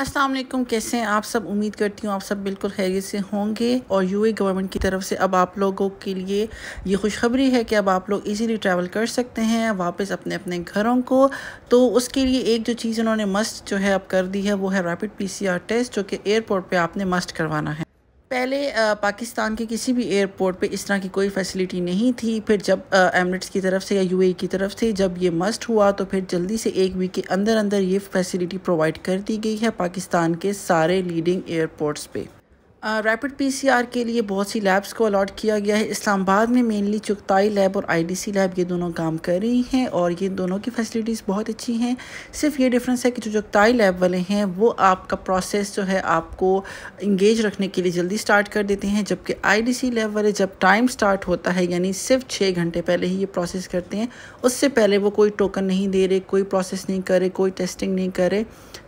अस्सलाम वालेकुम कैसे हैं आप सब उम्मीद करती हूँ आप सब बिल्कुल खैरियत से होंगे और यूए गवर्नमेंट की तरफ से अब आप लोगों के लिए ये खुशखबरी है कि अब आप लोग इजीली ट्रैवल कर सकते हैं वापस अपने अपने घरों को तो उसके लिए एक जो चीज़ उन्होंने मस्ट जो है अब कर दी है वो है रैपिड पीसीआर टेस्ट जो कि एयरपोर्ट पर आपने मस्ट करवाना है पहले पाकिस्तान के किसी भी एयरपोर्ट पे इस तरह की कोई फैसिलिटी नहीं थी फिर जब एमरेट्स की तरफ से या यूएई की तरफ से जब ये मस्ट हुआ तो फिर जल्दी से एक वीक के अंदर अंदर ये फैसिलिटी प्रोवाइड कर दी गई है पाकिस्तान के सारे लीडिंग एयरपोर्ट्स पे रैपिड पीसीआर के लिए बहुत सी लैब्स को अलॉट किया गया है इस्लामाबाद में मेनली चुगताई लैब और आईडीसी लैब ये दोनों काम कर रही हैं और ये दोनों की फैसिलिटीज़ बहुत अच्छी हैं सिर्फ ये डिफरेंस है कि जो चुगताई लैब वाले हैं वो आपका प्रोसेस जो है आपको इंगेज रखने के लिए जल्दी स्टार्ट कर देते हैं जबकि आई लैब वाले जब टाइम स्टार्ट होता है यानी सिर्फ छः घंटे पहले ही ये प्रोसेस करते हैं उससे पहले वो कोई टोकन नहीं दे रहे कोई प्रोसेस नहीं करे कोई टेस्टिंग नहीं करे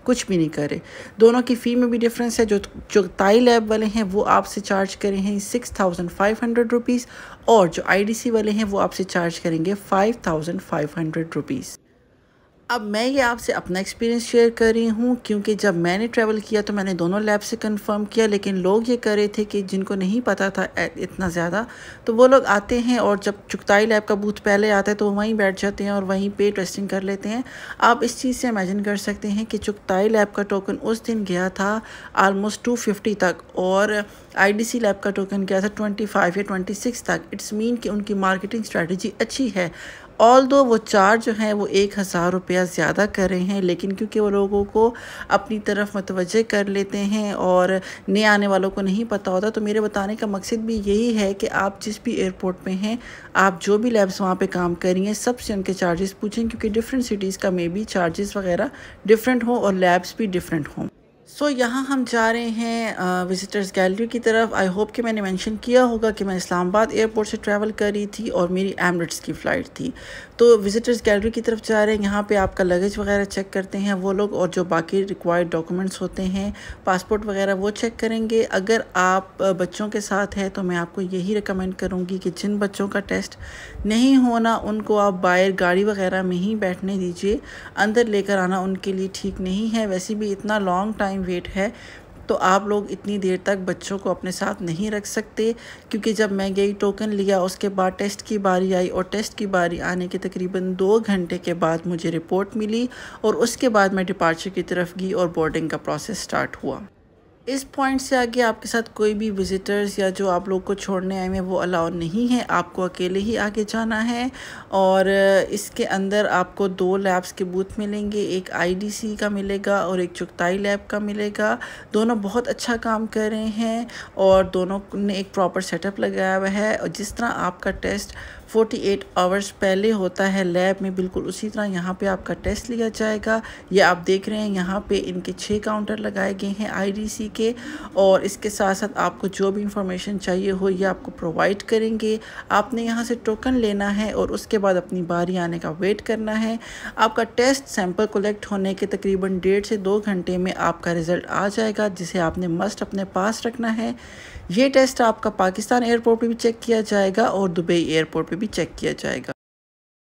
कुछ भी नहीं करे दोनों की फ़ी में भी डिफरेंस है जो जो ताई लैब वाले हैं वो आपसे चार्ज करें हैं six thousand five hundred rupees और जो आईडीसी वाले हैं वो आपसे चार्ज करेंगे five thousand five hundred rupees अब मैं ये आपसे अपना एक्सपीरियंस शेयर कर रही हूँ क्योंकि जब मैंने ट्रैवल किया तो मैंने दोनों लैब से कंफर्म किया लेकिन लोग ये कर रहे थे कि जिनको नहीं पता था इतना ज़्यादा तो वो लोग आते हैं और जब चुगताई लैब का बूथ पहले आता है तो वहीं बैठ जाते हैं और वहीं पे टेस्टिंग कर लेते हैं आप इस चीज़ से इमेजिन कर सकते हैं कि चुकताई लैब का टोकन उस दिन गया था आलमोस्ट टू तक और आई लैब का टोकन गया था ट्वेंटी या ट्वेंटी तक इट्स मीन कि उनकी मार्केटिंग स्ट्रैटेजी अच्छी है ऑल दो वो चार्ज जो हैं वो एक हज़ार रुपया ज़्यादा कर रहे हैं लेकिन क्योंकि वो लोगों को अपनी तरफ मतवज कर लेते हैं और नए आने वालों को नहीं पता होता तो मेरे बताने का मकसद भी यही है कि आप जिस भी एयरपोर्ट पे हैं आप जो भी लैब्स वहाँ पे काम कर रही हैं सबसे उनके चार्जेस पूछें क्योंकि डिफरेंट सिटीज़ का मे बी चार्जेस वगैरह डिफरेंट हों और लैब्स भी डिफरेंट हों सो so, यहाँ हम जा रहे हैं विज़िटर्स uh, गैलरी की तरफ आई होप कि मैंने मेंशन किया होगा कि मैं इस्लामाबाद एयरपोर्ट से ट्रैवल कर रही थी और मेरी एमरेट्स की फ़्लाइट थी तो विज़िटर्स गैलरी की तरफ जा रहे हैं यहाँ पे आपका लगेज वगैरह चेक करते हैं वो लोग और जो बाकी रिक्वायर्ड डॉक्यूमेंट्स होते हैं पासपोर्ट वगैरह वो चेक करेंगे अगर आप uh, बच्चों के साथ हैं तो मैं आपको यही रिकमेंड करूँगी कि जिन बच्चों का टेस्ट नहीं होना उनको आप बाहर गाड़ी वगैरह में ही बैठने दीजिए अंदर लेकर आना उनके लिए ठीक नहीं है वैसे भी इतना लॉन्ग टाइम टाइम वेट है तो आप लोग इतनी देर तक बच्चों को अपने साथ नहीं रख सकते क्योंकि जब मैं गई टोकन लिया उसके बाद टेस्ट की बारी आई और टेस्ट की बारी आने के तकरीबन दो घंटे के बाद मुझे रिपोर्ट मिली और उसके बाद मैं डिपार्चर की तरफ गई और बोर्डिंग का प्रोसेस स्टार्ट हुआ इस पॉइंट से आगे आपके साथ कोई भी विज़िटर्स या जो आप लोग को छोड़ने आए हैं वो अलाउ नहीं है आपको अकेले ही आगे जाना है और इसके अंदर आपको दो लैब्स के बूथ मिलेंगे एक आईडीसी का मिलेगा और एक चुगताई लैब का मिलेगा दोनों बहुत अच्छा काम कर रहे हैं और दोनों ने एक प्रॉपर सेटअप लगाया हुआ है और जिस तरह आपका टेस्ट 48 आवर्स पहले होता है लैब में बिल्कुल उसी तरह यहाँ पे आपका टेस्ट लिया जाएगा ये आप देख रहे हैं यहाँ पे इनके छः काउंटर लगाए गए हैं आईडीसी के और इसके साथ साथ आपको जो भी इंफॉर्मेशन चाहिए हो ये आपको प्रोवाइड करेंगे आपने यहाँ से टोकन लेना है और उसके बाद अपनी बारी आने का वेट करना है आपका टेस्ट सैम्पल कलेक्ट होने के तकरीबन डेढ़ से दो घंटे में आपका रिज़ल्ट आ जाएगा जिसे आपने मस्ट अपने पास रखना है ये टेस्ट आपका पाकिस्तान एयरपोर्ट पर भी चेक किया जाएगा और दुबई एयरपोर्ट पर भी चेक किया जाएगा